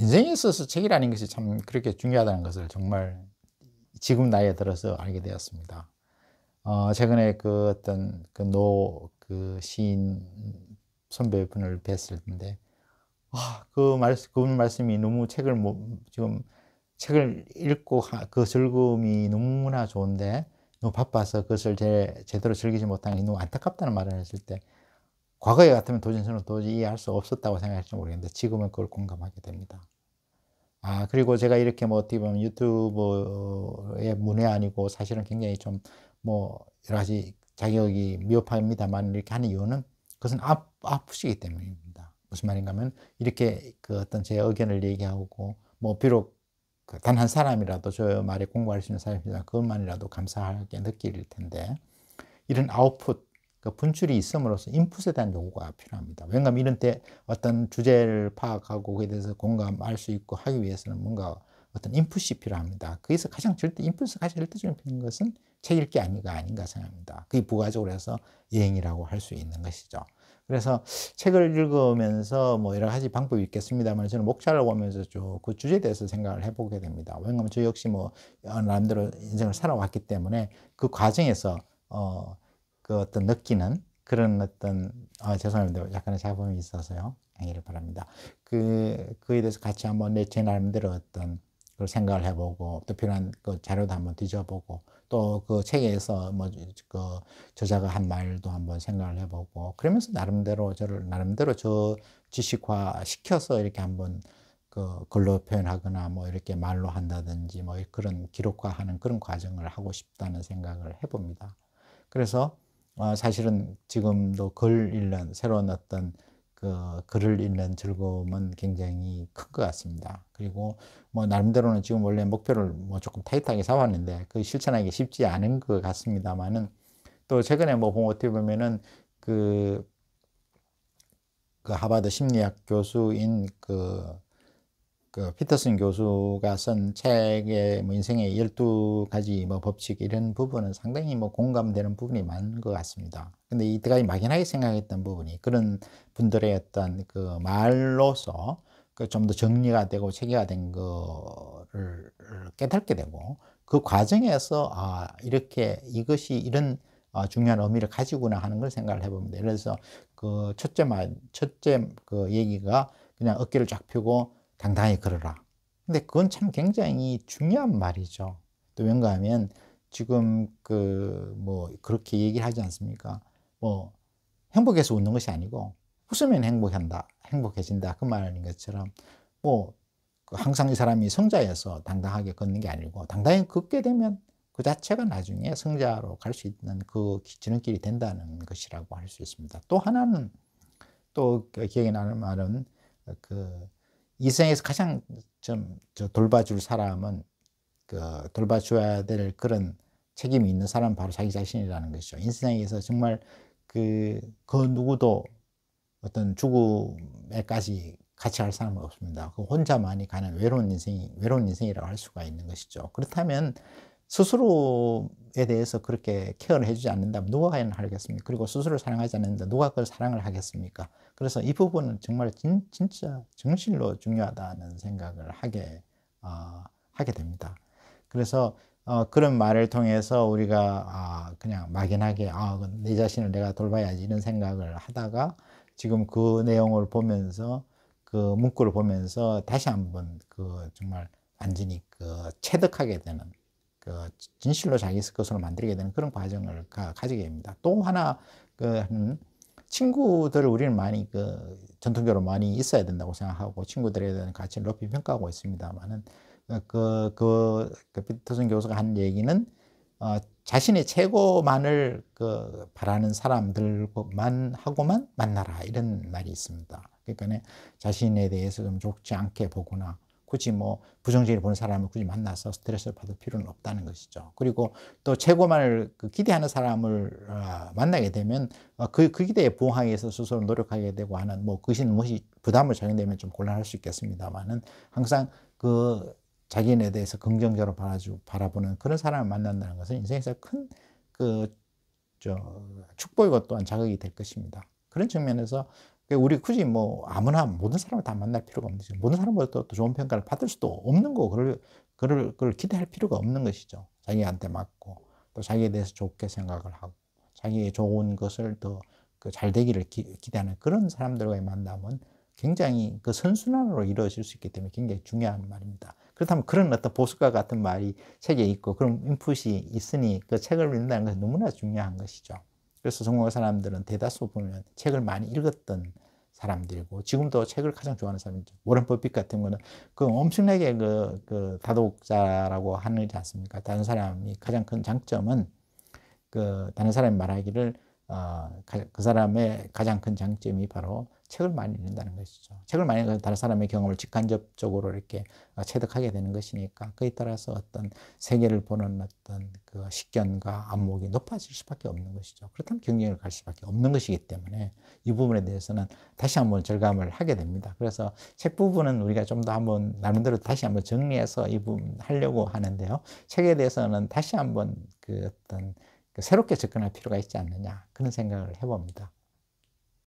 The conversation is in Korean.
인생에 있어서 책이라는 것이 참 그렇게 중요하다는 것을 정말 지금 나이에 들어서 알게 되었습니다. 어, 최근에 그 어떤 그 노그 그 시인 선배분을 뵀을 텐데 아, 그 말씀 그분 말씀이 너무 책을 뭐, 지금 책을 읽고 그 즐거움이 너무나 좋은데 너무 바빠서 그것을 제, 제대로 즐기지 못하는 너무 안타깝다는 말을 했을 때 과거에 같으면 도저히 저는 도저히 이해할 수 없었다고 생각할지 모르겠는데 지금은 그걸 공감하게 됩니다. 아, 그리고 제가 이렇게 뭐 어떻게 보면 유튜브의 문외 아니고 사실은 굉장히 좀 뭐 여러 가지 자격이 미흡합니다만 이렇게 하는 이유는 그것은 아, 아프시기 때문입니다. 무슨 말인가 하면 이렇게 그 어떤 제 의견을 얘기하고 뭐 비록 그 단한 사람이라도 저 말에 공부할 수 있는 사람이지만 그것만이라도 감사하게 느낄 텐데 이런 아웃풋 그니까 분출이 있음으로써 인풋에 대한 요구가 필요합니다. 왜냐하면 이런 때 어떤 주제를 파악하고 그에 대해서 공감할 수 있고 하기 위해서는 뭔가 어떤 인풋이 필요합니다. 거기서 가장 절대 인풋을 가장 절대적인 것은 책 읽기 아닌가 아닌가 생각합니다. 그게 부가적으로 해서 여행이라고 할 수 있는 것이죠. 그래서 책을 읽으면서 뭐 여러 가지 방법이 있겠습니다만 저는 목차를 보면서 쭉 그 주제에 대해서 생각을 해보게 됩니다. 왜냐하면 저 역시 뭐 나름대로 인생을 살아왔기 때문에 그 과정에서 어그 어떤 느끼는 그런 어떤 어, 죄송합니다 약간의 잡음이 있어서요 양해를 바랍니다 그 그에 대해서 같이 한번 내 제 나름대로 어떤 그 생각을 해보고 또 필요한 그 자료도 한번 뒤져보고 또 그 책에서 뭐그 저자가 한 말도 한번 생각을 해보고 그러면서 나름대로 저를 나름대로 저 지식화 시켜서 이렇게 한번 그 글로 표현하거나 뭐 이렇게 말로 한다든지 뭐 그런 기록화하는 그런 과정을 하고 싶다는 생각을 해봅니다. 그래서 아, 사실은 지금도 글 읽는 새로 운 어떤 그 글을 읽는 즐거움은 굉장히 큰 것 같습니다. 그리고 뭐 나름대로는 지금 원래 목표를 뭐 조금 타이트하게 잡았는데 그 실천하기 쉽지 않은 것 같습니다만은 또 최근에 뭐 보면 어떻게 보면은 그, 그 하버드 심리학 교수인 그그 피터슨 교수가 쓴 책의 뭐 인생의 12가지 뭐 법칙 이런 부분은 상당히 뭐 공감되는 부분이 많은 것 같습니다. 근데 이때까지 막연하게 생각했던 부분이 그런 분들의 어떤 그 말로서 그좀 더 정리가 되고 체계가 된 거를 깨닫게 되고 그 과정에서 아, 이렇게 이것이 이런 아, 중요한 의미를 가지구나 하는 걸 생각을 해봅니다. 그래서 그 첫째 말, 첫째 그 얘기가 그냥 어깨를 쫙 펴고 당당히 걸어라. 근데 그건 참 굉장히 중요한 말이죠. 또 뭔가 하면 지금 그 뭐 그렇게 얘기를 하지 않습니까? 뭐 행복해서 웃는 것이 아니고 웃으면 행복한다, 행복해진다 그 말인 것처럼 뭐 그 항상 이 사람이 성자여서 당당하게 걷는 게 아니고 당당히 걷게 되면 그 자체가 나중에 성자로 갈 수 있는 그 지름길이 된다는 것이라고 할 수 있습니다. 또 하나는 또 기억에 나는 말은 그이 생에서 가장 좀 돌봐줄 사람은 그 돌봐줘야 될 그런 책임이 있는 사람은 바로 자기 자신이라는 것이죠. 인생에서 정말 그, 그 누구도 어떤 죽음에까지 같이 갈 사람은 없습니다. 그 혼자만이 가는 외로운 인생이, 외로운 인생이라고 할 수가 있는 것이죠. 그렇다면 스스로에 대해서 그렇게 케어를 해주지 않는다면 누가 과연 하겠습니까? 그리고 스스로를 사랑하지 않는데 누가 그걸 사랑을 하겠습니까? 그래서 이 부분은 정말 진, 진짜 정실로 중요하다는 생각을 하게 어, 하게 됩니다. 그래서 어, 그런 말을 통해서 우리가 아, 그냥 막연하게 아, 내 자신을 내가 돌봐야지 이런 생각을 하다가 지금 그 내용을 보면서 그 문구를 보면서 다시 한번 그 정말 완전히 그 체득하게 되는 그 진실로 자기 것으로 만들게 되는 그런 과정을 가, 가지게 됩니다. 또 하나 그친구들 우리는 많이 그 전통적으로 많이 있어야 된다고 생각하고 친구들에 대한 가치를 높이 평가하고 있습니다만은 어, 그, 그, 그 피터슨 교수가 한 얘기는 어, 자신의 최고만을 그 바라는 사람들만 하고만 만나라 이런 말이 있습니다. 그러니까 자신에 대해서 좀 좋지 않게 보거나 굳이 뭐 부정적으로 보는 사람을 굳이 만나서 스트레스를 받을 필요는 없다는 것이죠. 그리고 또 최고만을 그 기대하는 사람을 아, 만나게 되면 어, 그, 그 기대에 부응하기 위해서 스스로 노력하게 되고 하는 뭐 그것은 무엇이 부담을 적용되면 좀 곤란할 수 있겠습니다만은 항상 그 자기네 대해서 긍정적으로 바라주, 바라보는 그런 사람을 만난다는 것은 인생에서 큰 그, 저, 축복이고 또한 자극이 될 것입니다. 그런 측면에서 그 우리 굳이 뭐 아무나 모든 사람을 다 만날 필요가 없는 거죠. 모든 사람부터 더 좋은 평가를 받을 수도 없는 거, 그걸, 그걸, 그걸 기대할 필요가 없는 것이죠. 자기한테 맞고, 또 자기에 대해서 좋게 생각을 하고, 자기의 좋은 것을 더잘 그 되기를 기, 대하는 그런 사람들과의 만남은 굉장히 그 선순환으로 이루어질 수 있기 때문에 굉장히 중요한 말입니다. 그렇다면 그런 어떤 보수가 같은 말이 책에 있고 그런 인풋이 있으니 그 책을 읽는다는 것은 너무나 중요한 것이죠. 그래서 성공한 사람들은 대다수 보면 책을 많이 읽었던 사람들이고 지금도 책을 가장 좋아하는 사람이죠. 워런 버핏 같은 거는 그 엄청나게 그, 그 다독자라고 하는지 않습니까? 다른 사람이 가장 큰 장점은 그 다른 사람이 말하기를 어, 그 사람의 가장 큰 장점이 바로 책을 많이 읽는다는 것이죠. 책을 많이 읽는 다른 사람의 경험을 직간접적으로 이렇게 체득하게 되는 것이니까 그에 따라서 어떤 세계를 보는 어떤 그 식견과 안목이 높아질 수밖에 없는 것이죠. 그렇다면 경쟁을 갈 수밖에 없는 것이기 때문에 이 부분에 대해서는 다시 한번 절감을 하게 됩니다. 그래서 책 부분은 우리가 좀 더 한번 나름대로 다시 한번 정리해서 이 부분 하려고 하는데요. 책에 대해서는 다시 한번 그 어떤 새롭게 접근할 필요가 있지 않느냐 그런 생각을 해봅니다.